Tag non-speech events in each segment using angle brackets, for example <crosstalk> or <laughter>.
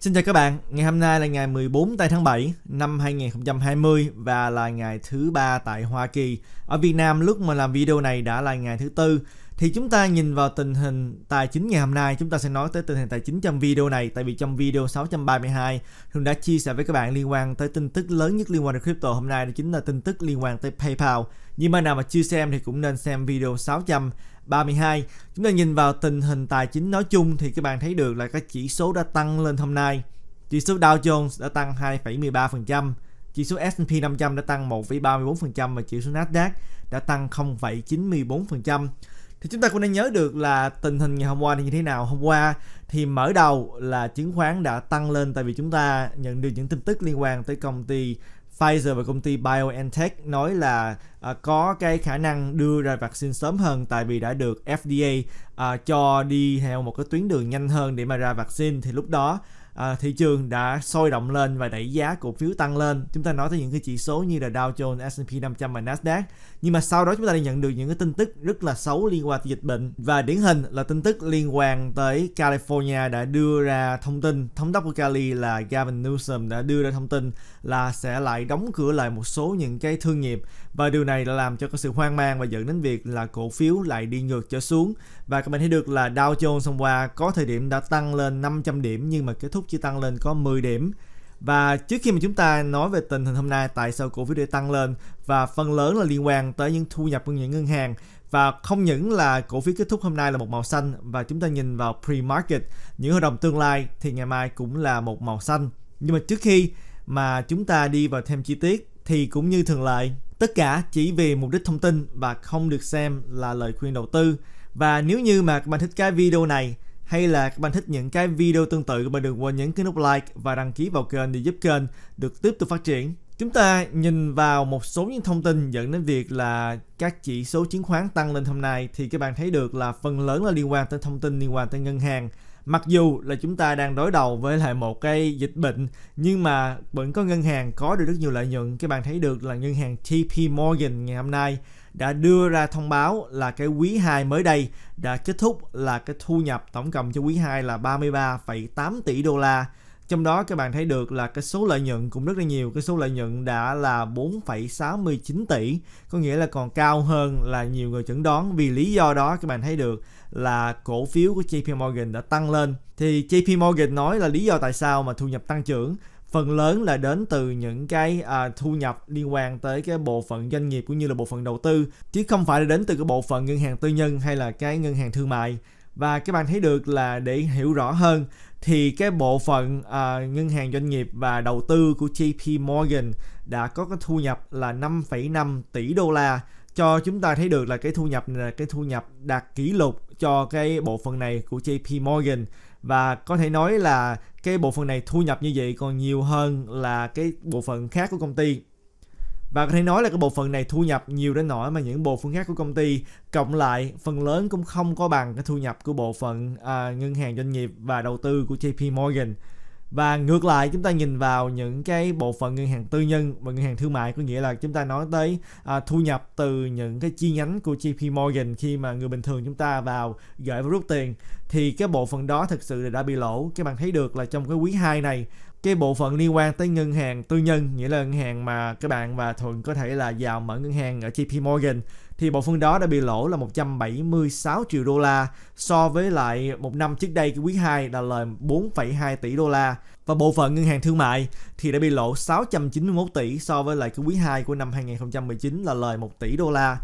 Xin chào các bạn, ngày hôm nay là ngày 14 tây tháng 7 năm 2020 và là ngày thứ ba tại Hoa Kỳ. Ở Việt Nam lúc mà làm video này đã là ngày thứ tư thì chúng ta nhìn vào tình hình tài chính ngày hôm nay chúng ta sẽ nói tới tình hình tài chính trong video này tại vì trong video 632 Hương đã chia sẻ với các bạn liên quan tới tin tức lớn nhất liên quan đến crypto hôm nay đó chính là tin tức liên quan tới PayPal nhưng mà nào mà chưa xem thì cũng nên xem video 600 32. Chúng ta nhìn vào tình hình tài chính nói chung thì các bạn thấy được là các chỉ số đã tăng lên hôm nay. Chỉ số Dow Jones đã tăng 2,13%, chỉ số S&P 500 đã tăng 1,34% và chỉ số Nasdaq đã tăng 0,94%. Thì chúng ta cũng nên nhớ được là tình hình ngày hôm qua như thế nào. Hôm qua thì mở đầu là chứng khoán đã tăng lên tại vì chúng ta nhận được những tin tức liên quan tới công ty Pfizer và công ty BioNTech nói là à, có cái khả năng đưa ra vaccine sớm hơn tại vì đã được FDA à, cho đi theo một cái tuyến đường nhanh hơn để mà ra vaccine thì lúc đó à, thị trường đã sôi động lên và đẩy giá cổ phiếu tăng lên. Chúng ta nói tới những cái chỉ số như là Dow Jones, S&P 500 và Nasdaq. Nhưng mà sau đó chúng ta lại nhận được những cái tin tức rất là xấu liên quan tới dịch bệnh và điển hình là tin tức liên quan tới California đã đưa ra thông tin thống đốc của Cali là Gavin Newsom đã đưa ra thông tin là sẽ lại đóng cửa lại một số những cái thương nghiệp và điều này đã làm cho có sự hoang mang và dẫn đến việc là cổ phiếu lại đi ngược trở xuống và các bạn thấy được là Dow Jones hôm qua có thời điểm đã tăng lên 500 điểm nhưng mà kết thúc chỉ tăng lên có 10 điểm. Và trước khi mà chúng ta nói về tình hình hôm nay tại sao cổ phiếu để tăng lên và phần lớn là liên quan tới những thu nhập của những ngân hàng và không những là cổ phiếu kết thúc hôm nay là một màu xanh và chúng ta nhìn vào pre-market những hợp đồng tương lai thì ngày mai cũng là một màu xanh. Nhưng mà trước khi mà chúng ta đi vào thêm chi tiết thì cũng như thường lệ tất cả chỉ vì mục đích thông tin và không được xem là lời khuyên đầu tư. Và nếu như mà các bạn thích cái video này hay là các bạn thích những cái video tương tự các bạn đừng quên nhấn cái nút like và đăng ký vào kênh để giúp kênh được tiếp tục phát triển chúng ta nhìn vào một số những thông tin dẫn đến việc là các chỉ số chứng khoán tăng lên hôm nay thì các bạn thấy được là phần lớn là liên quan tới thông tin liên quan tới ngân hàng mặc dù là chúng ta đang đối đầu với lại một cái dịch bệnh nhưng mà vẫn có ngân hàng có được rất nhiều lợi nhuận các bạn thấy được là ngân hàng JP Morgan ngày hôm nay đã đưa ra thông báo là cái quý 2 mới đây đã kết thúc là cái thu nhập tổng cộng cho quý 2 là 33,8 tỷ đô la. Trong đó các bạn thấy được là cái số lợi nhuận cũng rất là nhiều, cái số lợi nhuận đã là 4,69 tỷ, có nghĩa là còn cao hơn là nhiều người chẩn đoán. Vì lý do đó các bạn thấy được là cổ phiếu của JP Morgan đã tăng lên. Thì JP Morgan nói là lý do tại sao mà thu nhập tăng trưởng phần lớn là đến từ những cái à, thu nhập liên quan tới cái bộ phận doanh nghiệp cũng như là bộ phận đầu tư chứ không phải là đến từ cái bộ phận ngân hàng tư nhân hay là cái ngân hàng thương mại và các bạn thấy được là để hiểu rõ hơn thì cái bộ phận à, ngân hàng doanh nghiệp và đầu tư của JP Morgan đã có cái thu nhập là 5,5 tỷ đô la cho chúng ta thấy được là cái thu nhập này là cái thu nhập đạt kỷ lục cho cái bộ phận này của JP Morgan và có thể nói là cái bộ phận này thu nhập như vậy còn nhiều hơn là cái bộ phận khác của công ty và có thể nói là cái bộ phận này thu nhập nhiều đến nỗi mà những bộ phận khác của công ty cộng lại phần lớn cũng không có bằng cái thu nhập của bộ phận à, ngân hàng doanh nghiệp và đầu tư của JP Morgan và ngược lại chúng ta nhìn vào những cái bộ phận ngân hàng tư nhân và ngân hàng thương mại có nghĩa là chúng ta nói tới à, thu nhập từ những cái chi nhánh của JP Morgan khi mà người bình thường chúng ta vào gửi và rút tiền thì cái bộ phận đó thực sự đã bị lỗ các bạn thấy được là trong cái quý 2 này cái bộ phận liên quan tới ngân hàng tư nhân nghĩa là ngân hàng mà các bạn và thuận có thể là vào mở ngân hàng ở JP Morgan thì bộ phận đó đã bị lỗ là 176 triệu đô la so với lại một năm trước đây quý 2 là lời 4,2 tỷ đô la và bộ phận ngân hàng thương mại thì đã bị lỗ 691 tỷ so với lại quý 2 của năm 2019 là lời 1 tỷ đô la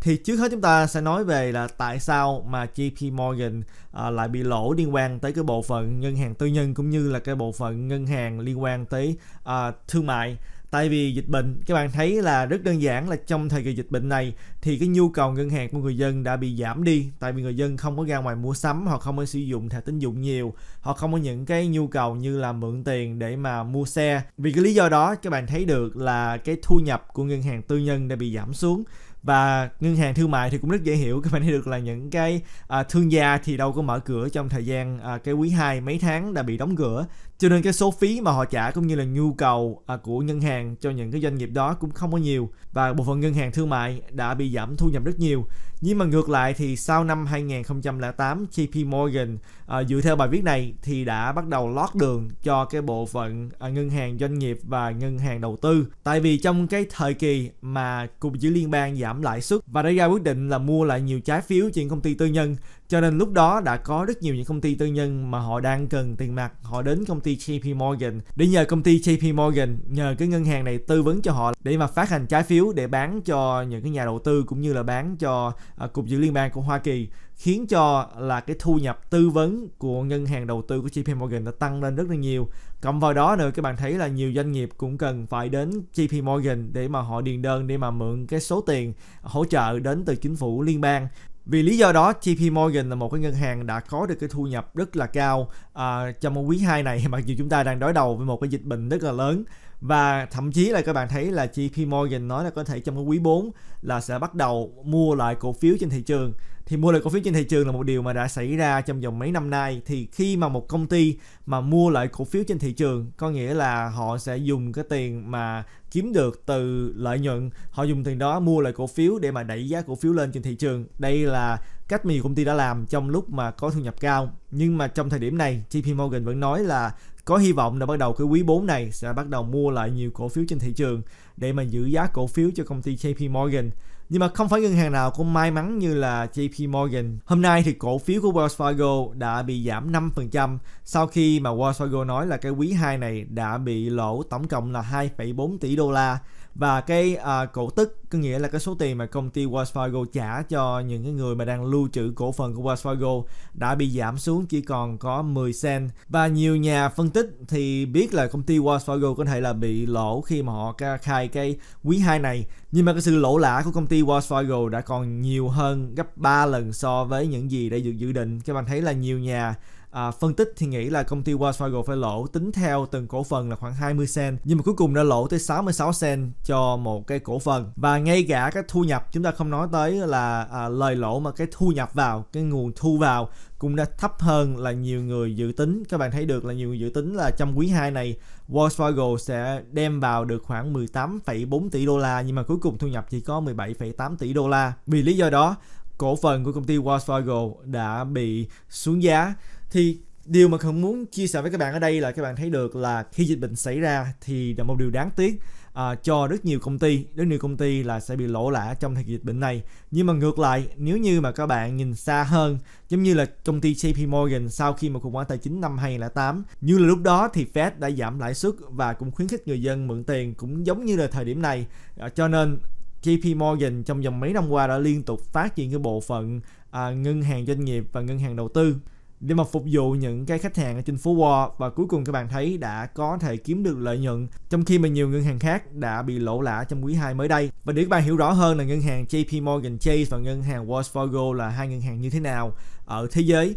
thì trước hết chúng ta sẽ nói về là tại sao mà JP Morgan à, lại bị lỗ liên quan tới cái bộ phận ngân hàng tư nhân cũng như là cái bộ phận ngân hàng liên quan tới à, thương mại tại vì dịch bệnh các bạn thấy là rất đơn giản là trong thời kỳ dịch bệnh này thì cái nhu cầu ngân hàng của người dân đã bị giảm đi tại vì người dân không có ra ngoài mua sắm họ không có sử dụng thẻ tín dụng nhiều họ không có những cái nhu cầu như là mượn tiền để mà mua xe vì cái lý do đó các bạn thấy được là cái thu nhập của ngân hàng tư nhân đã bị giảm xuống và ngân hàng thương mại thì cũng rất dễ hiểu các bạn thấy được là những cái à, thương gia thì đâu có mở cửa trong thời gian à, cái quý 2 mấy tháng đã bị đóng cửa cho nên cái số phí mà họ trả cũng như là nhu cầu à, của ngân hàng cho những cái doanh nghiệp đó cũng không có nhiều và bộ phận ngân hàng thương mại đã bị giảm thu nhập rất nhiều nhưng mà ngược lại thì sau năm 2008 JP Morgan à, dựa theo bài viết này thì đã bắt đầu lót đường cho cái bộ phận à, ngân hàng doanh nghiệp và ngân hàng đầu tư tại vì trong cái thời kỳ mà cục dự liên bang giảm lãi suất và đã ra quyết định là mua lại nhiều trái phiếu trên công ty tư nhân cho nên lúc đó đã có rất nhiều những công ty tư nhân mà họ đang cần tiền mặt họ đến công ty JP Morgan để nhờ công ty JP Morgan nhờ cái ngân hàng này tư vấn cho họ để mà phát hành trái phiếu để bán cho những cái nhà đầu tư cũng như là bán cho à, cục dự liên bang của Hoa Kỳ khiến cho là cái thu nhập tư vấn của ngân hàng đầu tư của JP Morgan đã tăng lên rất là nhiều cộng vào đó nữa các bạn thấy là nhiều doanh nghiệp cũng cần phải đến JP Morgan để mà họ điền đơn để mà mượn cái số tiền hỗ trợ đến từ chính phủ liên bang vì lý do đó, JP Morgan là một cái ngân hàng đã có được cái thu nhập rất là cao à, trong quý 2 này <laughs> mặc dù chúng ta đang đối đầu với một cái dịch bệnh rất là lớn và thậm chí là các bạn thấy là JP Morgan nói là có thể trong cái quý 4 là sẽ bắt đầu mua lại cổ phiếu trên thị trường thì mua lại cổ phiếu trên thị trường là một điều mà đã xảy ra trong vòng mấy năm nay thì khi mà một công ty mà mua lại cổ phiếu trên thị trường có nghĩa là họ sẽ dùng cái tiền mà kiếm được từ lợi nhuận họ dùng tiền đó mua lại cổ phiếu để mà đẩy giá cổ phiếu lên trên thị trường đây là cách mà nhiều công ty đã làm trong lúc mà có thu nhập cao nhưng mà trong thời điểm này JP Morgan vẫn nói là có hy vọng là bắt đầu cái quý 4 này sẽ bắt đầu mua lại nhiều cổ phiếu trên thị trường để mà giữ giá cổ phiếu cho công ty JP Morgan. Nhưng mà không phải ngân hàng nào cũng may mắn như là JP Morgan. Hôm nay thì cổ phiếu của Wells Fargo đã bị giảm 5% sau khi mà Wells Fargo nói là cái quý 2 này đã bị lỗ tổng cộng là 2,4 tỷ đô la và cái uh, cổ tức có nghĩa là cái số tiền mà công ty Wells Fargo trả cho những cái người mà đang lưu trữ cổ phần của Wells Fargo đã bị giảm xuống chỉ còn có 10 cent và nhiều nhà phân tích thì biết là công ty Wells Fargo có thể là bị lỗ khi mà họ khai cái quý 2 này nhưng mà cái sự lỗ lã của công ty Wells Fargo đã còn nhiều hơn gấp 3 lần so với những gì đã được dự định các bạn thấy là nhiều nhà à, phân tích thì nghĩ là công ty Wells Fargo phải lỗ tính theo từng cổ phần là khoảng 20 cent nhưng mà cuối cùng đã lỗ tới 66 cent cho một cái cổ phần và ngay cả cái thu nhập chúng ta không nói tới là à, lời lỗ mà cái thu nhập vào cái nguồn thu vào cũng đã thấp hơn là nhiều người dự tính các bạn thấy được là nhiều người dự tính là trong quý 2 này Wells Fargo sẽ đem vào được khoảng 18,4 tỷ đô la nhưng mà cuối cùng thu nhập chỉ có 17,8 tỷ đô la vì lý do đó cổ phần của công ty Wells Fargo đã bị xuống giá thì điều mà không muốn chia sẻ với các bạn ở đây là các bạn thấy được là khi dịch bệnh xảy ra thì là một điều đáng tiếc à, cho rất nhiều công ty rất nhiều công ty là sẽ bị lỗ lã trong thời dịch bệnh này nhưng mà ngược lại nếu như mà các bạn nhìn xa hơn giống như là công ty JP Morgan sau khi mà khủng hoảng tài chính năm 2008 như là lúc đó thì Fed đã giảm lãi suất và cũng khuyến khích người dân mượn tiền cũng giống như là thời điểm này à, cho nên JP Morgan trong vòng mấy năm qua đã liên tục phát triển cái bộ phận à, ngân hàng doanh nghiệp và ngân hàng đầu tư để mà phục vụ những cái khách hàng ở trên phố Wall và cuối cùng các bạn thấy đã có thể kiếm được lợi nhuận trong khi mà nhiều ngân hàng khác đã bị lộ lã trong quý 2 mới đây. Và để các bạn hiểu rõ hơn là ngân hàng JP Morgan Chase và ngân hàng Wells Fargo là hai ngân hàng như thế nào ở thế giới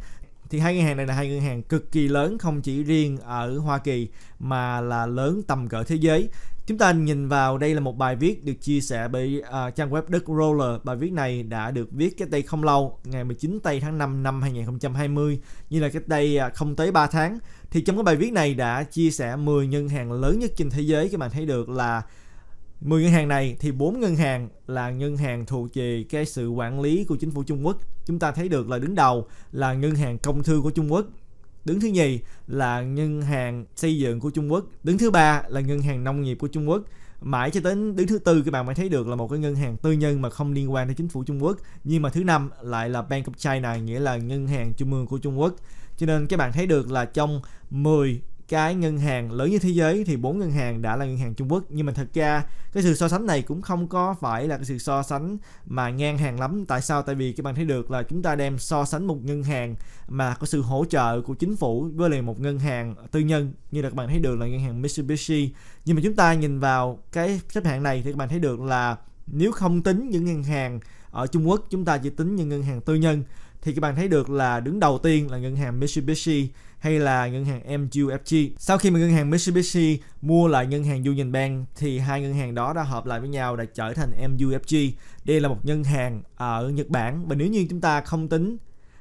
thì hai ngân hàng này là hai ngân hàng cực kỳ lớn không chỉ riêng ở Hoa Kỳ mà là lớn tầm cỡ thế giới. Chúng ta nhìn vào đây là một bài viết được chia sẻ bởi uh, trang web Đức Roller. Bài viết này đã được viết cách đây không lâu, ngày 19 tây tháng 5 năm 2020, như là cách đây uh, không tới 3 tháng. Thì trong cái bài viết này đã chia sẻ 10 ngân hàng lớn nhất trên thế giới các bạn thấy được là 10 ngân hàng này thì bốn ngân hàng là ngân hàng thuộc về cái sự quản lý của chính phủ Trung Quốc. Chúng ta thấy được là đứng đầu là ngân hàng công thương của Trung Quốc, đứng thứ nhì là ngân hàng xây dựng của Trung Quốc, đứng thứ ba là ngân hàng nông nghiệp của Trung Quốc. Mãi cho đến đứng thứ tư các bạn mới thấy được là một cái ngân hàng tư nhân mà không liên quan tới chính phủ Trung Quốc. Nhưng mà thứ năm lại là Bank of China nghĩa là ngân hàng trung ương của Trung Quốc. Cho nên các bạn thấy được là trong 10 cái ngân hàng lớn nhất thế giới thì bốn ngân hàng đã là ngân hàng Trung Quốc nhưng mà thật ra cái sự so sánh này cũng không có phải là cái sự so sánh mà ngang hàng lắm tại sao tại vì các bạn thấy được là chúng ta đem so sánh một ngân hàng mà có sự hỗ trợ của chính phủ với lại một ngân hàng tư nhân như là các bạn thấy được là ngân hàng Mitsubishi nhưng mà chúng ta nhìn vào cái xếp hạng này thì các bạn thấy được là nếu không tính những ngân hàng ở Trung Quốc chúng ta chỉ tính những ngân hàng tư nhân thì các bạn thấy được là đứng đầu tiên là ngân hàng Mitsubishi hay là ngân hàng MUFG. Sau khi mà ngân hàng Mitsubishi mua lại ngân hàng Union Bank thì hai ngân hàng đó đã hợp lại với nhau đã trở thành MUFG. Đây là một ngân hàng ở ờ, Nhật Bản và nếu như chúng ta không tính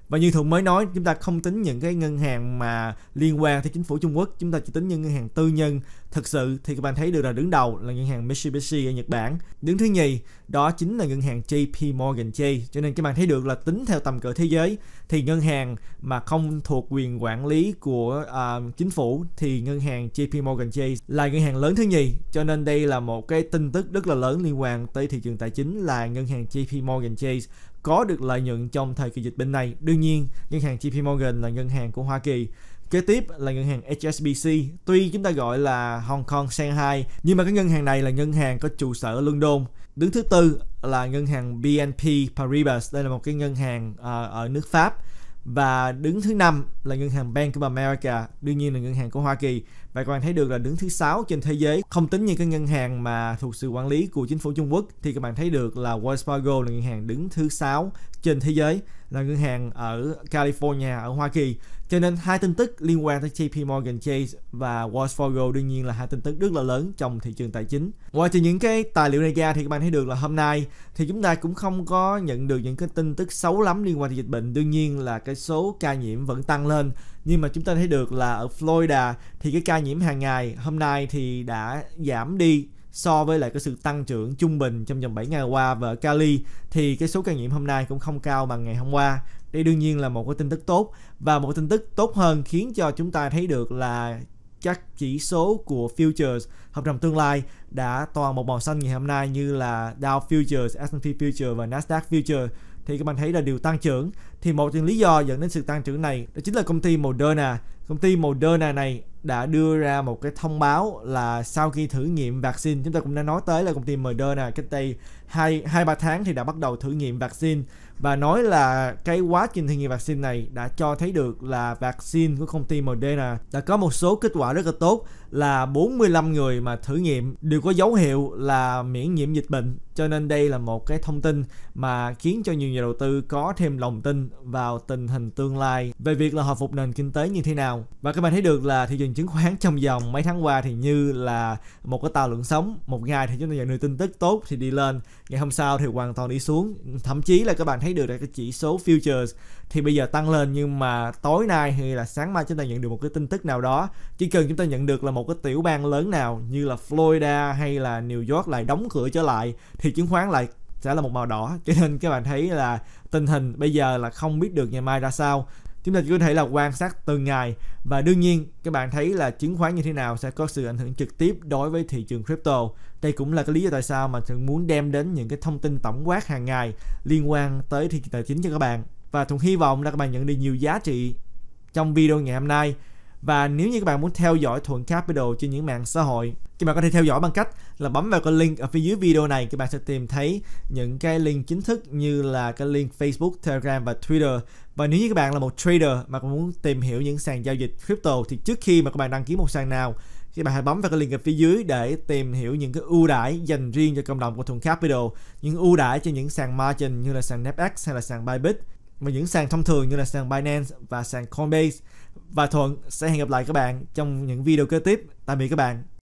và như thường mới nói chúng ta không tính những cái ngân hàng mà liên quan tới chính phủ Trung Quốc chúng ta chỉ tính những ngân hàng tư nhân thực sự thì các bạn thấy được là đứng đầu là ngân hàng Mitsubishi ở Nhật Bản đứng thứ nhì đó chính là ngân hàng JP Morgan Chase cho nên các bạn thấy được là tính theo tầm cỡ thế giới thì ngân hàng mà không thuộc quyền quản lý của uh, chính phủ thì ngân hàng JP Morgan Chase là ngân hàng lớn thứ nhì cho nên đây là một cái tin tức rất là lớn liên quan tới thị trường tài chính là ngân hàng JP Morgan Chase có được lợi nhuận trong thời kỳ dịch bệnh này. Đương nhiên, ngân hàng JP Morgan là ngân hàng của Hoa Kỳ. Kế tiếp là ngân hàng HSBC. Tuy chúng ta gọi là Hong Kong Shanghai, nhưng mà cái ngân hàng này là ngân hàng có trụ sở ở London. Đứng thứ tư là ngân hàng BNP Paribas. Đây là một cái ngân hàng ờ, ở nước Pháp. Và đứng thứ năm là ngân hàng Bank of America, đương nhiên là ngân hàng của Hoa Kỳ và các bạn thấy được là đứng thứ sáu trên thế giới không tính như cái ngân hàng mà thuộc sự quản lý của chính phủ Trung Quốc thì các bạn thấy được là Wells Fargo là ngân hàng đứng thứ sáu trên thế giới là ngân hàng ở California ở Hoa Kỳ cho nên hai tin tức liên quan tới JP Morgan Chase và Wells Fargo đương nhiên là hai tin tức rất là lớn trong thị trường tài chính. Ngoài trừ những cái tài liệu này ra thì các bạn thấy được là hôm nay thì chúng ta cũng không có nhận được những cái tin tức xấu lắm liên quan tới dịch bệnh. Đương nhiên là cái số ca nhiễm vẫn tăng lên nhưng mà chúng ta thấy được là ở Florida thì cái ca nhiễm hàng ngày hôm nay thì đã giảm đi so với lại cái sự tăng trưởng trung bình trong vòng 7 ngày qua và ở Cali thì cái số ca nhiễm hôm nay cũng không cao bằng ngày hôm qua đây đương nhiên là một cái tin tức tốt và một tin tức tốt hơn khiến cho chúng ta thấy được là các chỉ số của futures hợp đồng tương lai đã toàn một màu xanh ngày hôm nay như là Dow futures, S&P futures và Nasdaq futures thì các bạn thấy là đều tăng trưởng thì một trong lý do dẫn đến sự tăng trưởng này đó chính là công ty Moderna. Công ty Moderna này đã đưa ra một cái thông báo là sau khi thử nghiệm vaccine chúng ta cũng đã nói tới là công ty Moderna cách đây hai hai ba tháng thì đã bắt đầu thử nghiệm vaccine và nói là cái quá trình thử nghiệm vaccine này đã cho thấy được là vaccine của công ty Moderna đã có một số kết quả rất là tốt là 45 người mà thử nghiệm đều có dấu hiệu là miễn nhiễm dịch bệnh cho nên đây là một cái thông tin mà khiến cho nhiều nhà đầu tư có thêm lòng tin vào tình hình tương lai về việc là hồi phục nền kinh tế như thế nào và các bạn thấy được là thị trường chứng khoán trong vòng mấy tháng qua thì như là một cái tàu lượn sóng một ngày thì chúng ta nhận được tin tức tốt thì đi lên ngày hôm sau thì hoàn toàn đi xuống thậm chí là các bạn thấy được là cái chỉ số futures thì bây giờ tăng lên nhưng mà tối nay hay là sáng mai chúng ta nhận được một cái tin tức nào đó chỉ cần chúng ta nhận được là một cái tiểu bang lớn nào như là Florida hay là New York lại đóng cửa trở lại thì chứng khoán lại sẽ là một màu đỏ cho nên các bạn thấy là tình hình bây giờ là không biết được ngày mai ra sao chúng ta chỉ có thể là quan sát từng ngày và đương nhiên các bạn thấy là chứng khoán như thế nào sẽ có sự ảnh hưởng trực tiếp đối với thị trường crypto đây cũng là cái lý do tại sao mà thường muốn đem đến những cái thông tin tổng quát hàng ngày liên quan tới thị trường tài chính cho các bạn và thuận hy vọng là các bạn nhận được nhiều giá trị trong video ngày hôm nay và nếu như các bạn muốn theo dõi Thuận Capital trên những mạng xã hội, các bạn có thể theo dõi bằng cách là bấm vào cái link ở phía dưới video này, các bạn sẽ tìm thấy những cái link chính thức như là cái link Facebook, Telegram và Twitter. Và nếu như các bạn là một trader mà muốn tìm hiểu những sàn giao dịch crypto thì trước khi mà các bạn đăng ký một sàn nào thì bạn hãy bấm vào cái link ở phía dưới để tìm hiểu những cái ưu đãi dành riêng cho cộng đồng của Thuận Capital, những ưu đãi cho những sàn margin như là sàn Nepex hay là sàn Bybit và những sàn thông thường như là sàn Binance và sàn Coinbase và Thuận sẽ hẹn gặp lại các bạn trong những video kế tiếp. Tạm biệt các bạn.